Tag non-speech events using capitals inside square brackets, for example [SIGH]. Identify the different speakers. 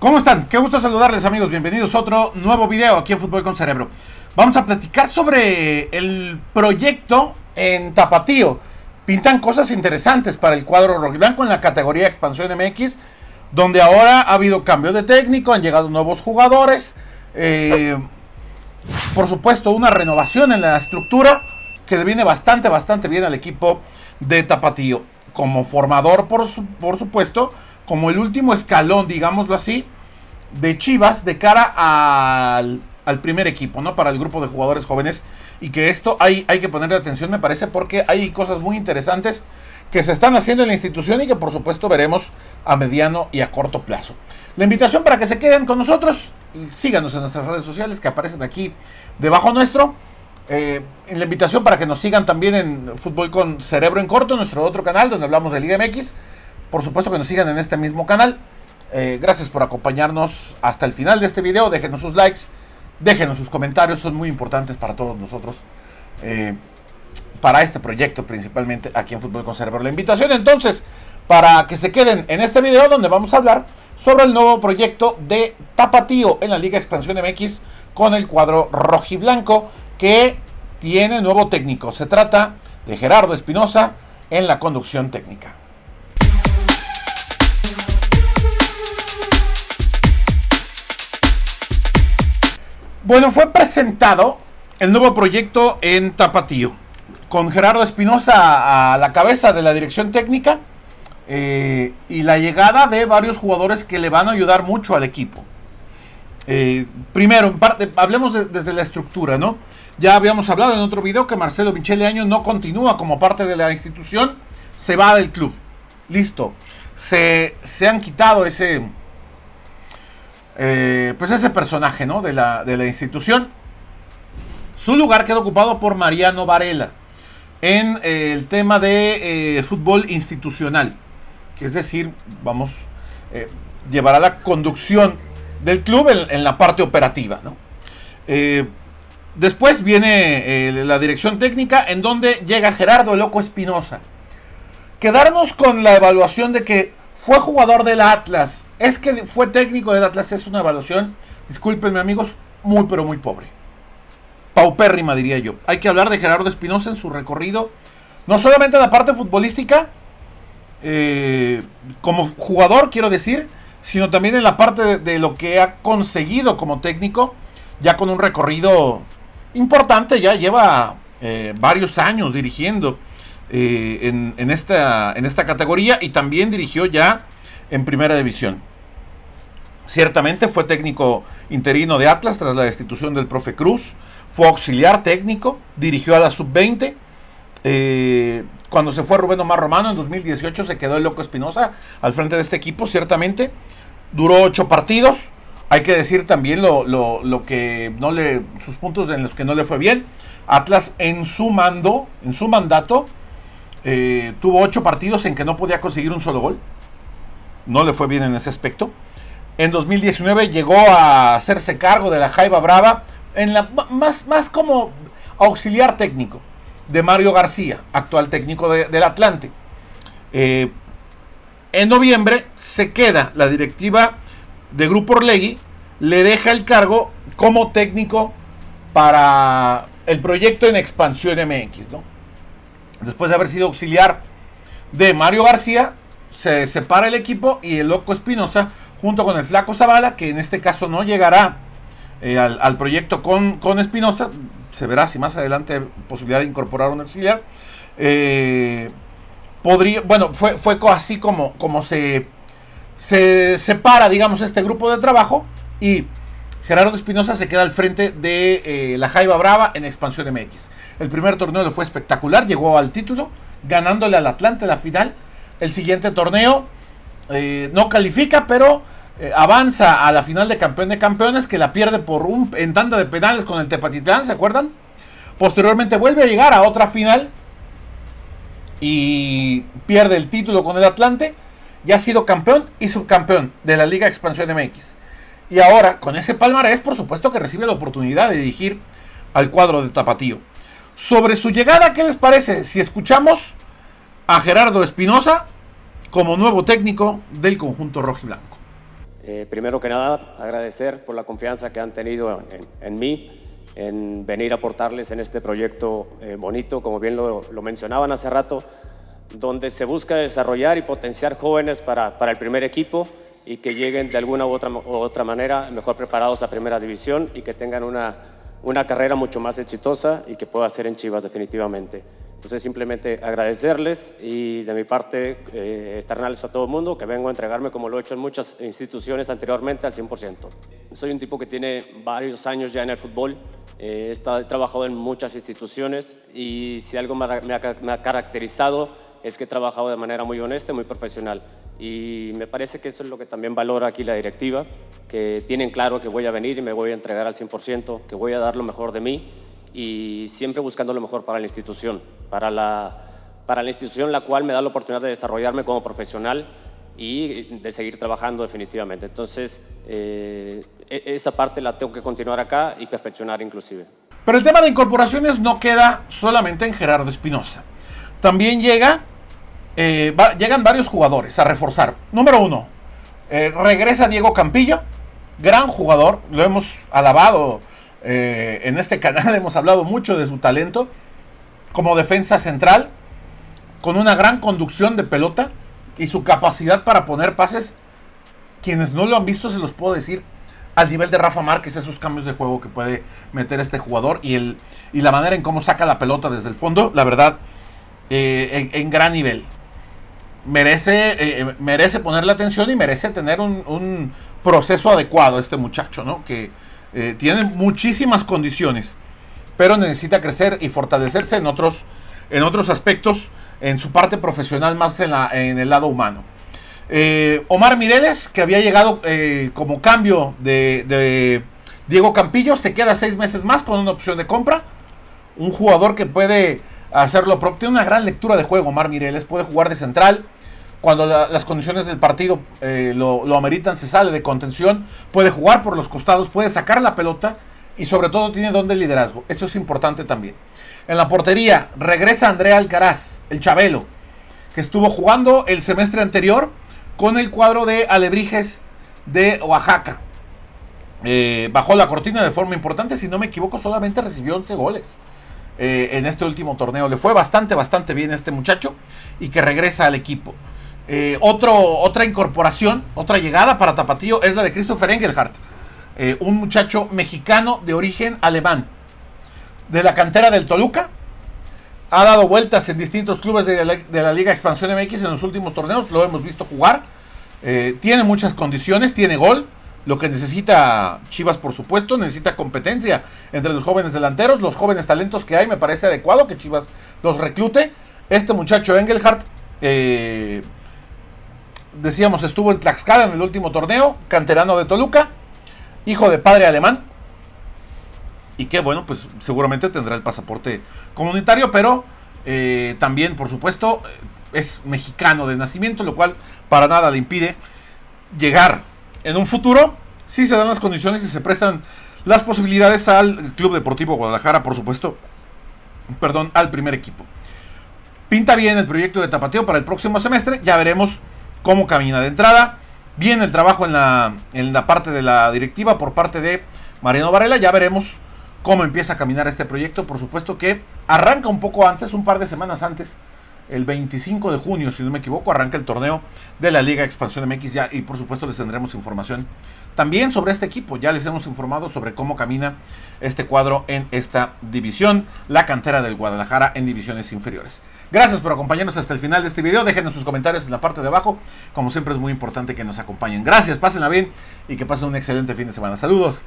Speaker 1: ¿Cómo están? Qué gusto saludarles amigos, bienvenidos a otro nuevo video aquí en Fútbol con Cerebro. Vamos a platicar sobre el proyecto en Tapatío. Pintan cosas interesantes para el cuadro rojiblanco en la categoría Expansión MX, donde ahora ha habido cambio de técnico, han llegado nuevos jugadores, eh, por supuesto una renovación en la estructura que deviene viene bastante, bastante bien al equipo de Tapatío. Como formador, por, por supuesto, como el último escalón, digámoslo así, de Chivas de cara al, primer equipo, ¿no? Para el grupo de jugadores jóvenes. Y que esto hay, hay que ponerle atención, me parece, porque hay cosas muy interesantes que se están haciendo en la institución y que por supuesto veremos a mediano y a corto plazo. La invitación para que se queden con nosotros, síganos en nuestras redes sociales que aparecen aquí debajo nuestro. Eh, la invitación para que nos sigan también en Fútbol con Cerebro en Corto, nuestro otro canal donde hablamos de Liga MX. Por supuesto que nos sigan en este mismo canal. Eh, gracias por acompañarnos hasta el final de este video. Déjenos sus likes, déjenos sus comentarios, son muy importantes para todos nosotros. Eh, para este proyecto principalmente aquí en Fútbol Conservador. La invitación entonces para que se queden en este video donde vamos a hablar sobre el nuevo proyecto de Tapatío en la Liga Expansión MX con el cuadro rojiblanco que tiene nuevo técnico. Se trata de Gerardo Espinosa en la conducción técnica. Bueno, fue presentado el nuevo proyecto en Tapatío, con Gerardo Espinosa a la cabeza de la dirección técnica eh, y la llegada de varios jugadores que le van a ayudar mucho al equipo. Eh, primero, parte, hablemos desde la estructura, ¿no? Ya habíamos hablado en otro video que Marcelo Michele Año no continúa como parte de la institución, se va del club. Listo. se han quitado ese, eh, pues ese personaje ¿no? de, la, institución. Su lugar queda ocupado por Mariano Varela en eh, el tema de eh, fútbol institucional, que es decir, vamos, llevará la conducción del club en, la parte operativa. después viene la dirección técnica en donde llega Gerardo Loco Espinosa. Quedarnos con la evaluación de que fue jugador del Atlas. Es que fue técnico del Atlas. Es una evaluación, discúlpenme amigos, muy pero muy pobre. Paupérrima diría yo. Hay que hablar de Gerardo Espinosa en su recorrido. No solamente en la parte futbolística. Eh, como jugador, quiero decir. Sino también en la parte de, lo que ha conseguido como técnico. Ya con un recorrido importante. Ya lleva eh, varios años dirigiendo. Eh, en, esta, en esta categoría y también dirigió ya en primera división. Ciertamente fue técnico interino de Atlas tras la destitución del profe Cruz, fue auxiliar técnico, dirigió a la sub-20. Eh, cuando se fue Rubén Omar Romano en 2018 se quedó el Loco Espinosa al frente de este equipo, ciertamente. Duró ocho partidos. Hay que decir también lo, que no le. sus puntos en los que no le fue bien. Atlas en su mando, en su mandato, eh, tuvo ocho partidos en que no podía conseguir un solo gol. No le fue bien en ese aspecto. En 2019 llegó a hacerse cargo de la Jaiba Brava, en la, más, más como auxiliar técnico de Mario García, actual técnico del Atlante. Eh, en noviembre se queda la directiva de Grupo Orlegui, le deja el cargo como técnico para el proyecto en expansión MX, ¿no? después de haber sido auxiliar de Mario García, se separa el equipo y el Loco Espinosa, junto con el Flaco Zavala, que en este caso no llegará eh, al, proyecto con, con Espinosa, se verá si más adelante hay posibilidad de incorporar un auxiliar. Eh, podría, bueno, fue, fue así como, como se, se separa, digamos, este grupo de trabajo y Gerardo Espinosa se queda al frente de eh, la Jaiba Brava en Expansión MX. El primer torneo le fue espectacular, llegó al título, ganándole al Atlante la final. El siguiente torneo eh, no califica, pero eh, avanza a la final de campeón de campeones, que la pierde por un, en tanda de penales con el Tepatitlán, ¿se acuerdan? Posteriormente vuelve a llegar a otra final y pierde el título con el Atlante. Ya ha sido campeón y subcampeón de la Liga Expansión MX. Y ahora, con ese palmarés, por supuesto que recibe la oportunidad de dirigir al cuadro de Tapatío. Sobre su llegada, ¿qué les parece si escuchamos a Gerardo Espinosa como nuevo técnico del conjunto rojiblanco?
Speaker 2: Eh, primero que nada, agradecer por la confianza que han tenido en, mí, en venir a aportarles en este proyecto eh, bonito, como bien lo, lo, mencionaban hace rato, donde se busca desarrollar y potenciar jóvenes para, para el primer equipo y que lleguen de alguna u otra, u otra manera mejor preparados a primera división y que tengan una una carrera mucho más exitosa y que pueda hacer en Chivas definitivamente. Entonces simplemente agradecerles y de mi parte eh, a todo el mundo que vengo a entregarme como lo he hecho en muchas instituciones anteriormente al 100%. Soy un tipo que tiene varios años ya en el fútbol, eh, he, trabajado en muchas instituciones y si algo me me ha caracterizado es que he trabajado de manera muy honesta, muy profesional. Y me parece que eso es lo que también valora aquí la directiva, que tienen claro que voy a venir y me voy a entregar al 100%, que voy a dar lo mejor de mí y siempre buscando lo mejor para la institución, para la, para la institución la cual me da la oportunidad de desarrollarme como profesional y de seguir trabajando definitivamente. Entonces, eh, e-, esa parte la tengo que continuar acá y perfeccionar inclusive.
Speaker 1: Pero el tema de incorporaciones no queda solamente en Gerardo Espinosa. También llega eh, llegan varios jugadores a reforzar. Número uno, eh, regresa Diego Campillo, gran jugador, lo hemos alabado eh, en este canal, [LAUGHS] hemos hablado mucho de su talento como defensa central, con una gran conducción de pelota y su capacidad para poner pases. Quienes no lo han visto se los puedo decir al nivel de Rafa Márquez, esos cambios de juego que puede meter este jugador y, el, la manera en cómo saca la pelota desde el fondo, la verdad, en gran nivel merece, eh, eh, merece ponerle atención y merece tener un, un proceso adecuado este muchacho, ¿no? Que eh, tiene muchísimas condiciones, pero necesita crecer y fortalecerse en otros, en otros aspectos, en su parte profesional, más en, la, en el lado humano. Omar Mireles, que había llegado como cambio de, de Diego Campillo, se queda seis meses más con una opción de compra un jugador que puede hacerlo propio. Tiene una gran lectura de juego, Omar Mireles. Puede jugar de central. Cuando las condiciones del partido eh, lo, ameritan, se sale de contención. Puede jugar por los costados, puede sacar la pelota. Y sobre todo tiene don de liderazgo. Eso es importante también. En la portería regresa Andrea Alcaraz, el Chabelo, que estuvo jugando el semestre anterior con el cuadro de Alebrijes de Oaxaca. Eh, bajó la cortina de forma importante, si no me equivoco, solamente recibió 11 goles. Eh, en este último torneo. Le fue bastante, bastante bien este muchacho y que regresa al equipo. Eh, otra incorporación, otra llegada para Tapatío es la de Christopher Engelhardt, eh, un muchacho mexicano de origen alemán, de la cantera del Toluca. Ha dado vueltas en distintos clubes de la, de la Liga Expansión MX en los últimos torneos, lo hemos visto jugar. tiene muchas condiciones, tiene gol, lo que necesita Chivas, por supuesto, necesita competencia entre los jóvenes delanteros, los jóvenes talentos que hay. Me parece adecuado que Chivas los reclute. Este muchacho Engelhardt, eh, decíamos, estuvo en Tlaxcala en el último torneo, canterano de Toluca, hijo de padre alemán. Y que, bueno, pues seguramente tendrá el pasaporte comunitario, pero eh, también, por supuesto, es mexicano de nacimiento, lo cual para nada le impide llegar en un futuro, si se dan las condiciones y se prestan las posibilidades al Club Deportivo Guadalajara, por supuesto, perdón, al primer equipo. Pinta bien el proyecto de tapateo para el próximo semestre, ya veremos cómo camina de entrada. Bien el trabajo en la, en la parte de la directiva por parte de Mariano Varela, ya veremos cómo empieza a caminar este proyecto, por supuesto que arranca un poco antes, un par de semanas antes el 25 de junio, si no me equivoco, arranca el torneo de la Liga Expansión MX ya y por supuesto les tendremos información también sobre este equipo. Ya les hemos informado sobre cómo camina este cuadro en esta división, la cantera del Guadalajara en divisiones inferiores. Gracias por acompañarnos hasta el final de este video. Déjenos sus comentarios en la parte de abajo. Como siempre es muy importante que nos acompañen. Gracias, pásenla bien y que pasen un excelente fin de semana. Saludos.